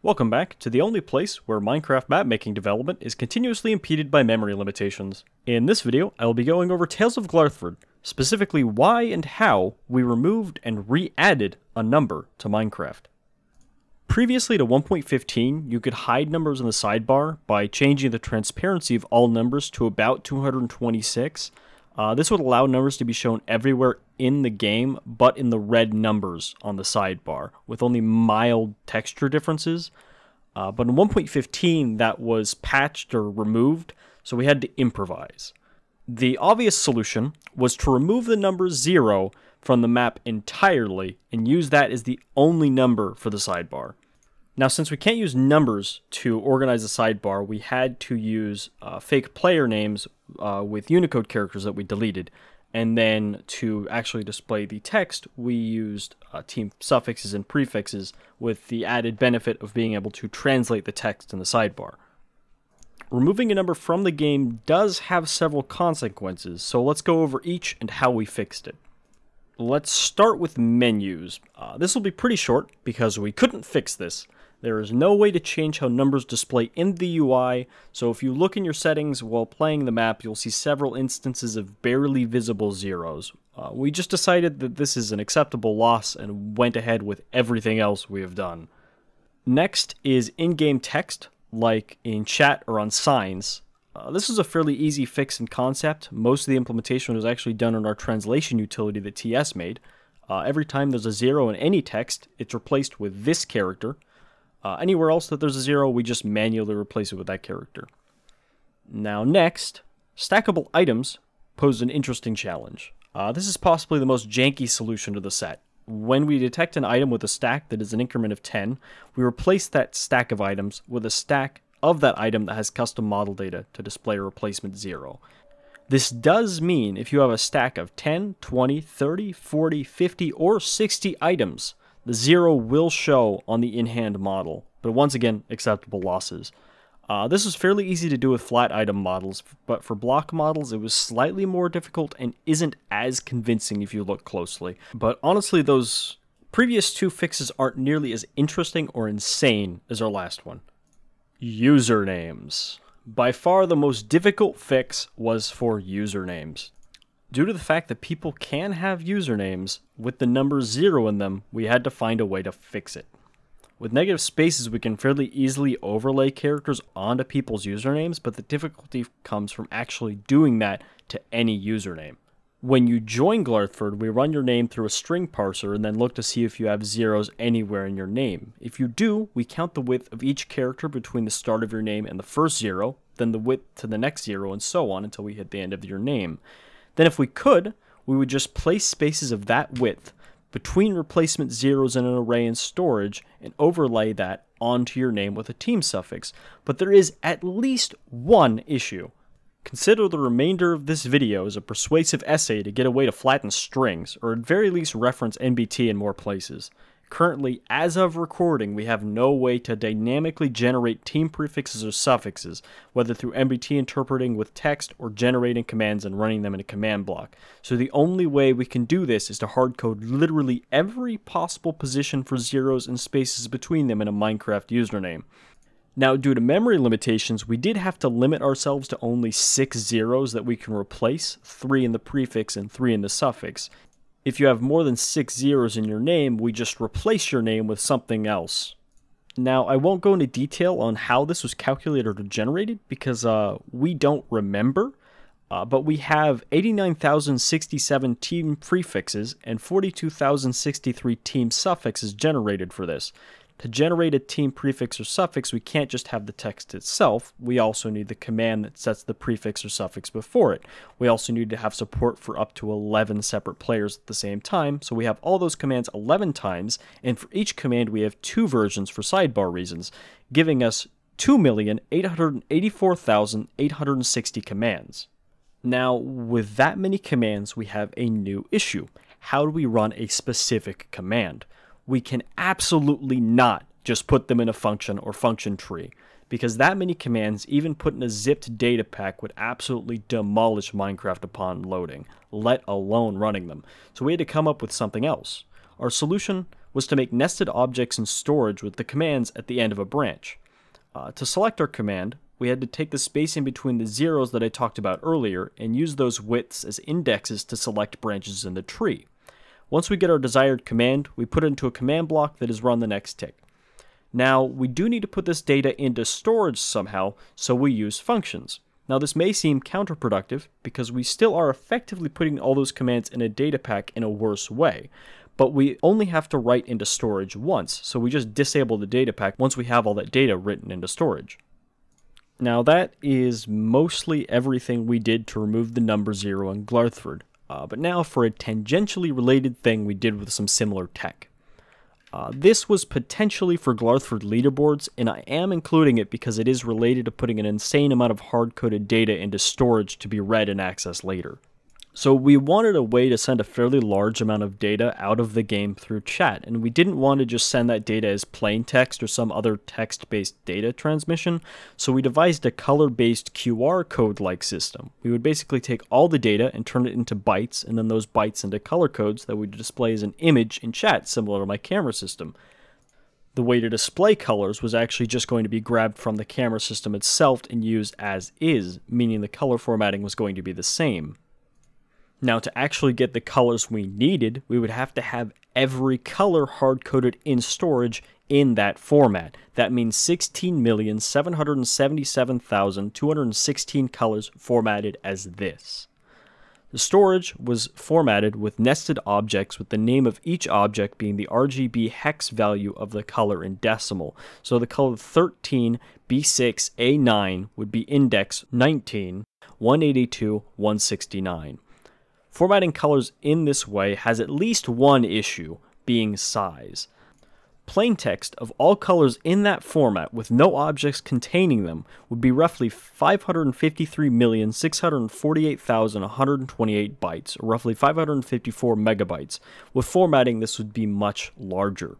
Welcome back to the only place where Minecraft mapmaking development is continuously impeded by memory limitations. In this video, I will be going over Tales of Glarthford, specifically why and how we removed and re-added a number to Minecraft. Previously to 1.15, you could hide numbers in the sidebar by changing the transparency of all numbers to about 226, uh, this would allow numbers to be shown everywhere in the game, but in the red numbers on the sidebar, with only mild texture differences. Uh, but in 1.15, that was patched or removed, so we had to improvise. The obvious solution was to remove the number 0 from the map entirely and use that as the only number for the sidebar. Now, since we can't use numbers to organize the sidebar, we had to use uh, fake player names uh, with Unicode characters that we deleted. And then to actually display the text, we used uh, team suffixes and prefixes with the added benefit of being able to translate the text in the sidebar. Removing a number from the game does have several consequences, so let's go over each and how we fixed it let's start with menus. Uh, this will be pretty short because we couldn't fix this. There is no way to change how numbers display in the UI, so if you look in your settings while playing the map, you'll see several instances of barely visible zeros. Uh, we just decided that this is an acceptable loss and went ahead with everything else we have done. Next is in-game text, like in chat or on signs. Uh, this is a fairly easy fix in concept. Most of the implementation was actually done in our translation utility that TS made. Uh, every time there's a zero in any text, it's replaced with this character, uh, anywhere else that there's a zero, we just manually replace it with that character. Now next, stackable items pose an interesting challenge. Uh, this is possibly the most janky solution to the set. When we detect an item with a stack that is an increment of 10, we replace that stack of items with a stack of that item that has custom model data to display a replacement zero. This does mean if you have a stack of 10, 20, 30, 40, 50, or 60 items, the zero will show on the in-hand model but once again, acceptable losses. Uh, this was fairly easy to do with flat item models, but for block models it was slightly more difficult and isn't as convincing if you look closely. But honestly, those previous two fixes aren't nearly as interesting or insane as our last one. Usernames. By far the most difficult fix was for usernames. Due to the fact that people can have usernames, with the number zero in them, we had to find a way to fix it. With negative spaces, we can fairly easily overlay characters onto people's usernames, but the difficulty comes from actually doing that to any username. When you join Glarthford, we run your name through a string parser and then look to see if you have zeros anywhere in your name. If you do, we count the width of each character between the start of your name and the first zero, then the width to the next zero, and so on until we hit the end of your name. Then if we could, we would just place spaces of that width between replacement zeros in an array in storage and overlay that onto your name with a team suffix. But there is at least one issue. Consider the remainder of this video as a persuasive essay to get a way to flatten strings, or at very least reference NBT in more places. Currently, as of recording, we have no way to dynamically generate team prefixes or suffixes, whether through MBT interpreting with text or generating commands and running them in a command block. So the only way we can do this is to hardcode literally every possible position for zeros and spaces between them in a Minecraft username. Now, due to memory limitations, we did have to limit ourselves to only six zeros that we can replace, three in the prefix and three in the suffix. If you have more than six zeros in your name, we just replace your name with something else. Now, I won't go into detail on how this was calculated or generated because uh, we don't remember, uh, but we have 89,067 team prefixes and 42,063 team suffixes generated for this. To generate a team prefix or suffix, we can't just have the text itself. We also need the command that sets the prefix or suffix before it. We also need to have support for up to 11 separate players at the same time, so we have all those commands 11 times, and for each command we have two versions for sidebar reasons, giving us 2,884,860 commands. Now, with that many commands, we have a new issue. How do we run a specific command? we can absolutely not just put them in a function or function tree because that many commands, even put in a zipped data pack, would absolutely demolish Minecraft upon loading, let alone running them. So we had to come up with something else. Our solution was to make nested objects in storage with the commands at the end of a branch. Uh, to select our command, we had to take the spacing between the zeros that I talked about earlier and use those widths as indexes to select branches in the tree. Once we get our desired command, we put it into a command block that is run the next tick. Now, we do need to put this data into storage somehow, so we use functions. Now, this may seem counterproductive because we still are effectively putting all those commands in a data pack in a worse way, but we only have to write into storage once, so we just disable the data pack once we have all that data written into storage. Now, that is mostly everything we did to remove the number 0 in Glarthford. Uh, but now for a tangentially related thing we did with some similar tech. Uh, this was potentially for Glarthford leaderboards, and I am including it because it is related to putting an insane amount of hard-coded data into storage to be read and accessed later. So we wanted a way to send a fairly large amount of data out of the game through chat, and we didn't want to just send that data as plain text or some other text-based data transmission, so we devised a color-based QR code-like system. We would basically take all the data and turn it into bytes, and then those bytes into color codes that we display as an image in chat, similar to my camera system. The way to display colors was actually just going to be grabbed from the camera system itself and used as is, meaning the color formatting was going to be the same. Now to actually get the colors we needed, we would have to have every color hard-coded in storage in that format. That means 16,777,216 colors formatted as this. The storage was formatted with nested objects with the name of each object being the RGB hex value of the color in decimal. So the color 13 B6A9 would be index 19 182 169. Formatting colors in this way has at least one issue, being size. Plain text of all colors in that format with no objects containing them would be roughly 553,648,128 bytes, or roughly 554 megabytes. With formatting, this would be much larger.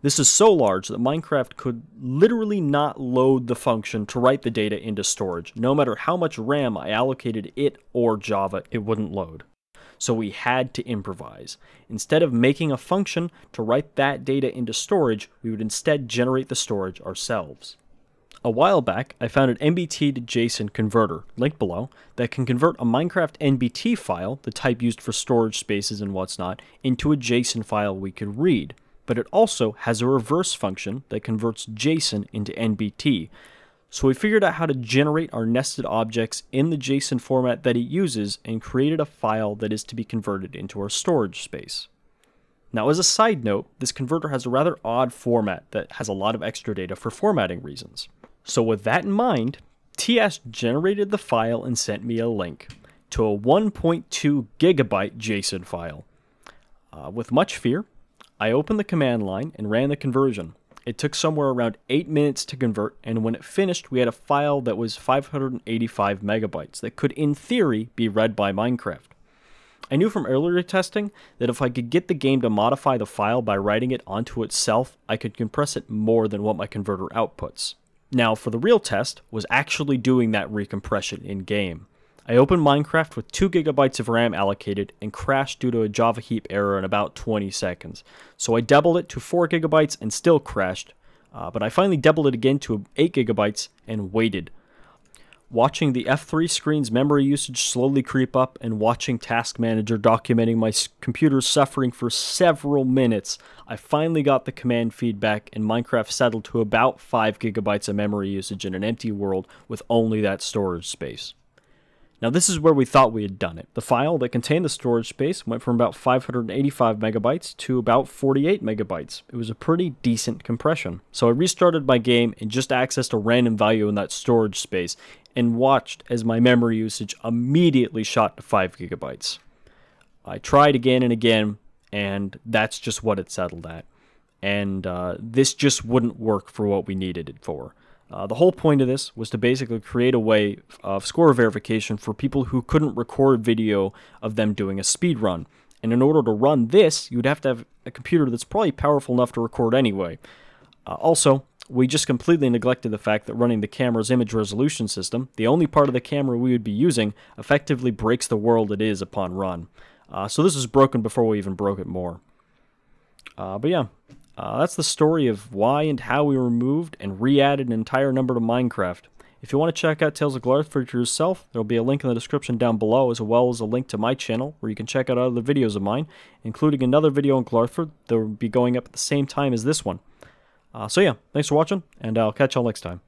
This is so large that Minecraft could literally not load the function to write the data into storage. No matter how much RAM I allocated it or Java, it wouldn't load so we had to improvise. Instead of making a function to write that data into storage, we would instead generate the storage ourselves. A while back, I found an MBT to JSON converter, linked below, that can convert a Minecraft NBT file, the type used for storage spaces and what's not, into a JSON file we could read. But it also has a reverse function that converts JSON into NBT, so we figured out how to generate our nested objects in the JSON format that it uses and created a file that is to be converted into our storage space. Now as a side note, this converter has a rather odd format that has a lot of extra data for formatting reasons. So with that in mind, TS generated the file and sent me a link to a 1.2 gigabyte JSON file. Uh, with much fear, I opened the command line and ran the conversion. It took somewhere around 8 minutes to convert, and when it finished, we had a file that was 585 megabytes that could, in theory, be read by Minecraft. I knew from earlier testing that if I could get the game to modify the file by writing it onto itself, I could compress it more than what my converter outputs. Now, for the real test, was actually doing that recompression in game. I opened Minecraft with 2 gigabytes of RAM allocated and crashed due to a Java heap error in about 20 seconds. So I doubled it to 4 gigabytes and still crashed, uh, but I finally doubled it again to 8 gigabytes and waited. Watching the F3 screen's memory usage slowly creep up and watching Task Manager documenting my computer's suffering for several minutes, I finally got the command feedback and Minecraft settled to about 5 gigabytes of memory usage in an empty world with only that storage space. Now this is where we thought we had done it. The file that contained the storage space went from about 585 megabytes to about 48 megabytes. It was a pretty decent compression. So I restarted my game and just accessed a random value in that storage space and watched as my memory usage immediately shot to 5 gigabytes. I tried again and again and that's just what it settled at. And uh, this just wouldn't work for what we needed it for. Uh, the whole point of this was to basically create a way of score verification for people who couldn't record video of them doing a speed run. And in order to run this, you'd have to have a computer that's probably powerful enough to record anyway. Uh, also, we just completely neglected the fact that running the camera's image resolution system, the only part of the camera we would be using, effectively breaks the world it is upon run. Uh, so this was broken before we even broke it more. Uh, but yeah, uh, that's the story of why and how we removed and re-added an entire number to Minecraft. If you want to check out Tales of Glarth for yourself, there'll be a link in the description down below as well as a link to my channel where you can check out other videos of mine, including another video on Glarthford that will be going up at the same time as this one. Uh, so yeah, thanks for watching, and I'll catch y'all next time.